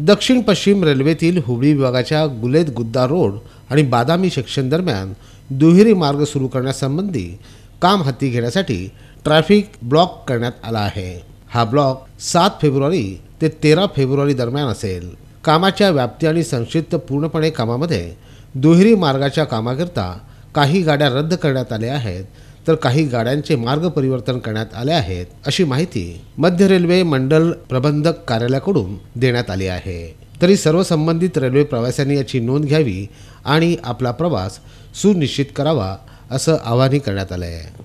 दक्षिण पश्चिम रेल्वेतील हुबळी विभागाच्या गुलेद गुद्दा रोड आणि बादामी सेक्शन दरम्यान दुहेरी मार्ग सुरू करण्यासंबंधी काम हाती घेण्यासाठी ट्रॅफिक ब्लॉक करण्यात आला आहे हा ब्लॉक सात फेब्रुवारी ते तेरा फेब्रुवारी दरम्यान असेल कामाच्या व्याप्ती आणि संक्षिप्त पूर्णपणे कामामध्ये दुहेरी मार्गाच्या कामाकरिता काही गाड्या रद्द करण्यात आल्या आहेत तर काही गाड्यांचे मार्ग परिवर्तन करण्यात आले आहेत अशी माहिती मध्य रेल्वे मंडल प्रबंधक कार्यालयाकडून देण्यात आली आहे तरी सर्व संबंधित रेल्वे प्रवाशांनी याची नोंद घ्यावी आणि आपला प्रवास सुनिश्चित करावा असं आवाहन करण्यात आलं आहे